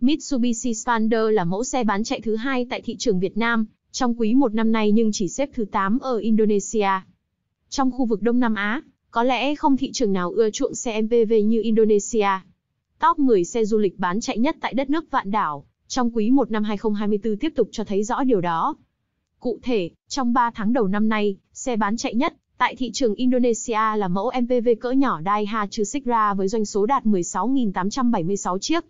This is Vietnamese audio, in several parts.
Mitsubishi Spander là mẫu xe bán chạy thứ hai tại thị trường Việt Nam trong quý một năm nay nhưng chỉ xếp thứ 8 ở Indonesia. Trong khu vực Đông Nam Á, có lẽ không thị trường nào ưa chuộng xe MPV như Indonesia. Top 10 xe du lịch bán chạy nhất tại đất nước vạn đảo, trong quý 1 năm 2024 tiếp tục cho thấy rõ điều đó. Cụ thể, trong 3 tháng đầu năm nay, xe bán chạy nhất tại thị trường Indonesia là mẫu MPV cỡ nhỏ Daihatsu Sigra với doanh số đạt 16.876 chiếc.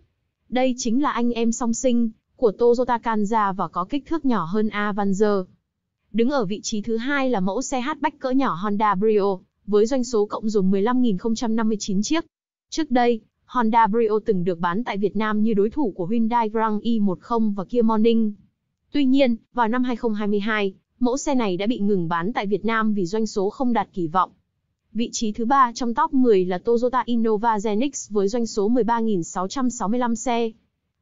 Đây chính là anh em song sinh của Toyota Kanza và có kích thước nhỏ hơn Avanza. Đứng ở vị trí thứ hai là mẫu xe hatchback cỡ nhỏ Honda Brio, với doanh số cộng dồn 15.059 chiếc. Trước đây, Honda Brio từng được bán tại Việt Nam như đối thủ của Hyundai Grand i10 e và Kia Morning. Tuy nhiên, vào năm 2022, mẫu xe này đã bị ngừng bán tại Việt Nam vì doanh số không đạt kỳ vọng. Vị trí thứ ba trong top 10 là Toyota Innova Zenix với doanh số 13.665 xe.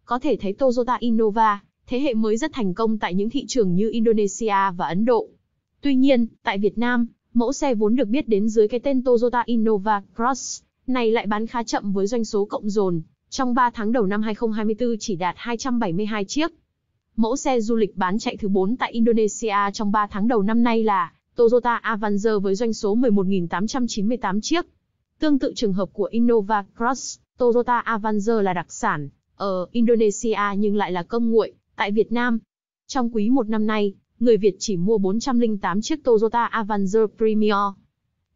Có thể thấy Toyota Innova, thế hệ mới rất thành công tại những thị trường như Indonesia và Ấn Độ. Tuy nhiên, tại Việt Nam, mẫu xe vốn được biết đến dưới cái tên Toyota Innova Cross, này lại bán khá chậm với doanh số cộng dồn, trong 3 tháng đầu năm 2024 chỉ đạt 272 chiếc. Mẫu xe du lịch bán chạy thứ 4 tại Indonesia trong 3 tháng đầu năm nay là Toyota Avanza với doanh số 11.898 chiếc. Tương tự trường hợp của Innova Cross, Toyota Avanza là đặc sản ở Indonesia nhưng lại là công nguội tại Việt Nam. Trong quý một năm nay, người Việt chỉ mua 408 chiếc Toyota Avanza Premier.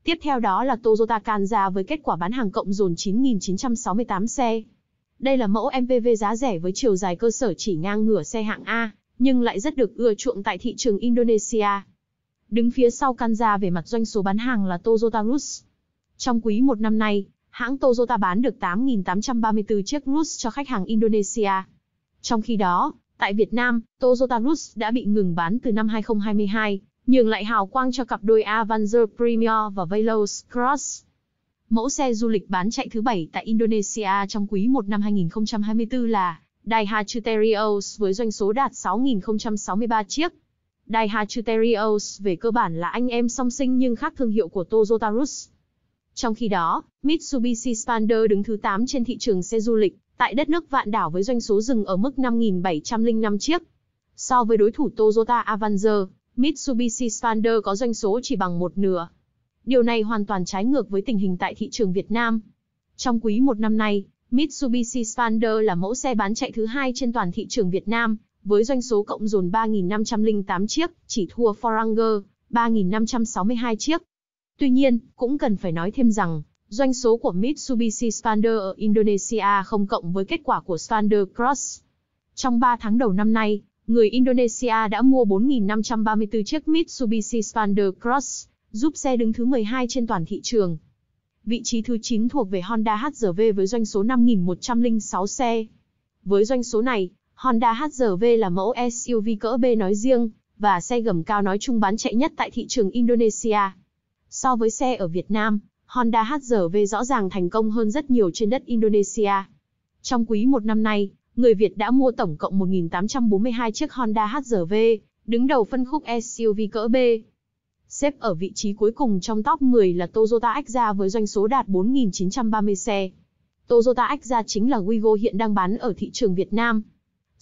Tiếp theo đó là Toyota Canza với kết quả bán hàng cộng dồn 9.968 xe. Đây là mẫu MPV giá rẻ với chiều dài cơ sở chỉ ngang ngửa xe hạng A, nhưng lại rất được ưa chuộng tại thị trường Indonesia. Đứng phía sau Kanza về mặt doanh số bán hàng là Toyota Rus. Trong quý một năm nay, hãng Toyota bán được 8.834 chiếc Rus cho khách hàng Indonesia. Trong khi đó, tại Việt Nam, Toyota Rus đã bị ngừng bán từ năm 2022, nhường lại hào quang cho cặp đôi Avanza Premier và Veloz Cross. Mẫu xe du lịch bán chạy thứ bảy tại Indonesia trong quý 1 năm 2024 là Daihatsu Terios với doanh số đạt 6.063 chiếc. Daihatsu Terios về cơ bản là anh em song sinh nhưng khác thương hiệu của Toyota Rush. Trong khi đó, Mitsubishi Spander đứng thứ 8 trên thị trường xe du lịch, tại đất nước vạn đảo với doanh số dừng ở mức 5.705 chiếc. So với đối thủ Toyota Avanza, Mitsubishi Spander có doanh số chỉ bằng một nửa. Điều này hoàn toàn trái ngược với tình hình tại thị trường Việt Nam. Trong quý một năm nay, Mitsubishi Spander là mẫu xe bán chạy thứ hai trên toàn thị trường Việt Nam, với doanh số cộng dồn 3.508 chiếc, chỉ thua Foranger 3.562 chiếc. Tuy nhiên, cũng cần phải nói thêm rằng, doanh số của Mitsubishi Standard ở Indonesia không cộng với kết quả của Standard Cross. Trong 3 tháng đầu năm nay, người Indonesia đã mua 4.534 chiếc Mitsubishi Standard Cross, giúp xe đứng thứ 12 trên toàn thị trường. Vị trí thứ 9 thuộc về Honda HR-V với doanh số 5.106 xe. Với doanh số này, Honda HR-V là mẫu SUV cỡ B nói riêng, và xe gầm cao nói chung bán chạy nhất tại thị trường Indonesia. So với xe ở Việt Nam, Honda HR-V rõ ràng thành công hơn rất nhiều trên đất Indonesia. Trong quý một năm nay, người Việt đã mua tổng cộng 1.842 chiếc Honda HR-V, đứng đầu phân khúc SUV cỡ B. Xếp ở vị trí cuối cùng trong top 10 là Toyota Axia với doanh số đạt 4.930 xe. Toyota Axia chính là Wigo hiện đang bán ở thị trường Việt Nam.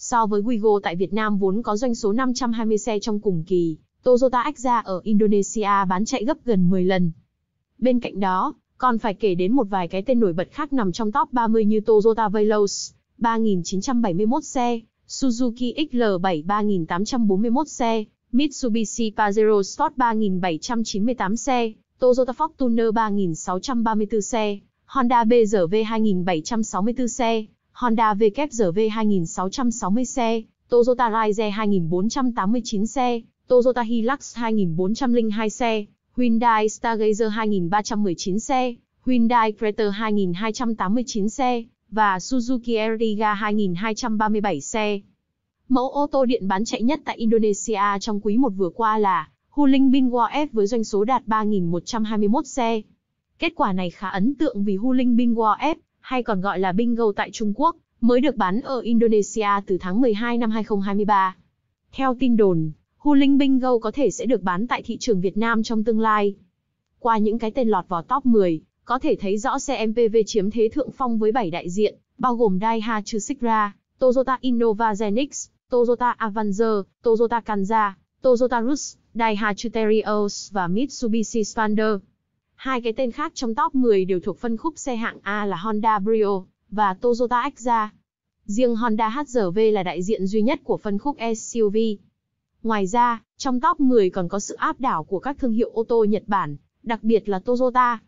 So với Wigo tại Việt Nam vốn có doanh số 520 xe trong cùng kỳ, Toyota Axia ở Indonesia bán chạy gấp gần 10 lần. Bên cạnh đó, còn phải kể đến một vài cái tên nổi bật khác nằm trong top 30 như Toyota Veloz, 3971 xe, Suzuki XL7 3841 xe, Mitsubishi Pajero Sport 3798 xe, Toyota Fortuner 3634 xe, Honda BRV 2764 xe, Honda WRV 2660 xe, Toyota Raize 2489 xe, Toyota Hilux 2402 xe, Hyundai Stargazer 2319 xe, Hyundai Creta 2289 xe và Suzuki Ertiga 2237 xe. Mẫu ô tô điện bán chạy nhất tại Indonesia trong quý 1 vừa qua là Huling Binwa F với doanh số đạt 3.121 xe. Kết quả này khá ấn tượng vì Huling Binwa F hay còn gọi là Bingo tại Trung Quốc, mới được bán ở Indonesia từ tháng 12 năm 2023. Theo tin đồn, Hu Linh Bingo có thể sẽ được bán tại thị trường Việt Nam trong tương lai. Qua những cái tên lọt vào top 10, có thể thấy rõ xe MPV chiếm thế thượng phong với 7 đại diện, bao gồm Daihatsu Sigra, Toyota Innova Zenix, Toyota Avanza, Toyota Kanza, Toyota Rush, Daihatsu Terios và Mitsubishi Spander. Hai cái tên khác trong top 10 đều thuộc phân khúc xe hạng A là Honda Brio và Toyota Axra. Riêng Honda HR-V là đại diện duy nhất của phân khúc SUV. Ngoài ra, trong top 10 còn có sự áp đảo của các thương hiệu ô tô Nhật Bản, đặc biệt là Toyota.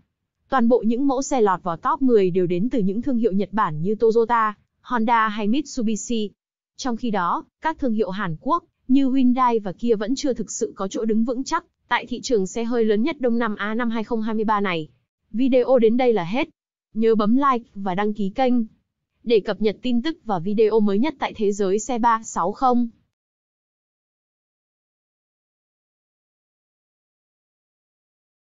Toàn bộ những mẫu xe lọt vào top 10 đều đến từ những thương hiệu Nhật Bản như Toyota, Honda hay Mitsubishi. Trong khi đó, các thương hiệu Hàn Quốc như Hyundai và Kia vẫn chưa thực sự có chỗ đứng vững chắc tại thị trường xe hơi lớn nhất Đông Nam Á năm 2023 này. Video đến đây là hết. Nhớ bấm like và đăng ký kênh để cập nhật tin tức và video mới nhất tại thế giới xe 360.